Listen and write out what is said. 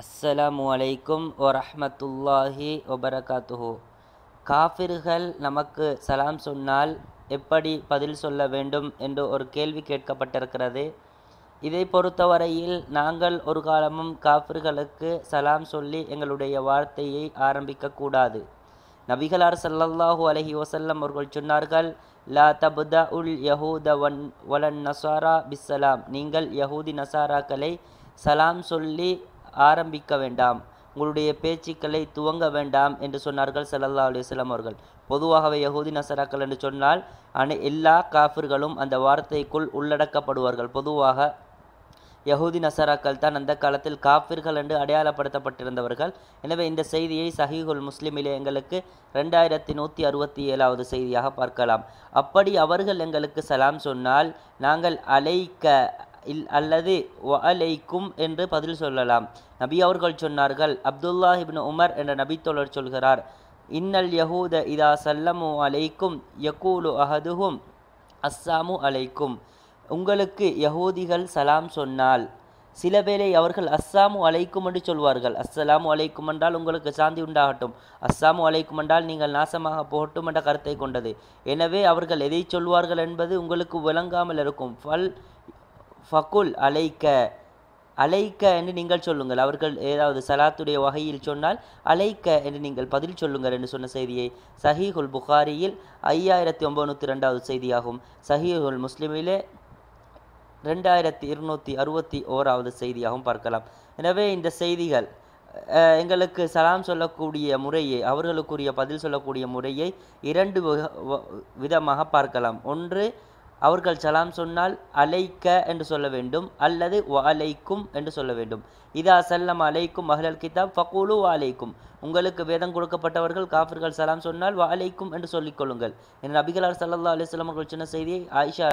அஸ்ஸலாமு அலைக்கும் வரஹமத்துல்லாஹி வபரகாத்துஹு காஃபிர்கள் நமக்கு சலாம் சொன்னால் எப்படி பதில் சொல்ல வேண்டும் என்று ஒரு கேள்வி கேட்கப்பட்டிருக்கிறது இதை பொறுத்தவரையில் நாங்கள் ஒரு காலமும் காஃபிர்களுக்கு சலாம் சொல்லி எங்களுடைய வார்த்தையை ஆரம்பிக்கக்கூடாது நபிகளார் சல்லல்லாஹு அலஹி வசல்லம் அவர்கள் சொன்னார்கள் லா தபுதா உல் யஹூத வன் வலன் நசாரா பிஸ்ஸலாம் நீங்கள் யஹூதி நசாராக்களை சலாம் சொல்லி ஆரம்பிக்க வேண்டாம் உங்களுடைய பேச்சுக்களை துவங்க வேண்டாம் என்று சொன்னார்கள் சல்லல்லா அலுவலாம் அவர்கள் பொதுவாகவே யகுதி நசராக்கள் என்று சொன்னால் அனை எல்லா காஃபிர்களும் அந்த வார்த்தைக்குள் உள்ளடக்கப்படுவார்கள் பொதுவாக யகுதி நசராக்கள் தான் அந்த காலத்தில் காஃபிர்கள் என்று அடையாளப்படுத்தப்பட்டிருந்தவர்கள் எனவே இந்த செய்தியை சஹீகுல் முஸ்லிமிலே எங்களுக்கு ரெண்டாயிரத்தி நூற்றி அறுபத்தி ஏழாவது செய்தியாக பார்க்கலாம் அப்படி அவர்கள் எங்களுக்கு சலாம் சொன்னால் நாங்கள் அலைக்க இல் அல்லது அலைக்கும் என்று பதில் சொல்லலாம் நபி அவர்கள் சொன்னார்கள் அப்துல்லா இப்னு உமர் என்ற நபித்தோழர் சொல்கிறார் இன்னல் யகூத இதா சல்லமு அலைக்கும் யகூலு அஹதுகும் அஸ்ஸாமு அலைக்கும் உங்களுக்கு யகூதிகள் சலாம் சொன்னால் சில வேளை அவர்கள் அஸ்ஸாமு அழைக்கும் என்று சொல்வார்கள் அஸ்ஸலாமு அழைக்கும் என்றால் உங்களுக்கு சாந்தி உண்டாகட்டும் அஸ்ஸாமு அழைக்கும் என்றால் நீங்கள் நாசமாக போகட்டும் என்ற கருத்தை கொண்டது எனவே அவர்கள் எதை சொல்வார்கள் என்பது உங்களுக்கு விளங்காமல் இருக்கும் ஃபல் ஃபகுல் அலைக்க அலைக்க என்று நீங்கள் சொல்லுங்கள் அவர்கள் ஏதாவது சலாத்துடைய வகையில் சொன்னால் அலைக்க என்று நீங்கள் பதில் சொல்லுங்கள் என்று சொன்ன செய்தியை சஹீஹுல் புகாரியில் ஐயாயிரத்தி ஒம்பநூற்றி ரெண்டாவது செய்தியாகும் சஹீஹுல் முஸ்லிமிலே ரெண்டாயிரத்தி இருநூற்றி அறுபத்தி ஓராவது செய்தியாகவும் பார்க்கலாம் எனவே இந்த செய்திகள் எங்களுக்கு சலாம் சொல்லக்கூடிய முறையை அவர்களுக்குரிய பதில் சொல்லக்கூடிய முறையை இரண்டு விதமாக பார்க்கலாம் ஒன்று அவர்கள் சலாம் சொன்னால் அலைக்க என்று சொல்ல வேண்டும் அல்லது அலைக்கும் என்று சொல்ல வேண்டும் இதா சல்லம் அலைக்கும் மகளல் கிதாப் ஃபகூலு அலைக்கும் உங்களுக்கு வேதம் கொடுக்கப்பட்டவர்கள் காஃபிர்கள் சலாம் சொன்னால் வாலைக்கும் என்று சொல்லிக்கொள்ளுங்கள் என் நபிகளார் சல்லா அலுவலாம் அவர்கள் சின்ன செய்தியை ஆயிஷா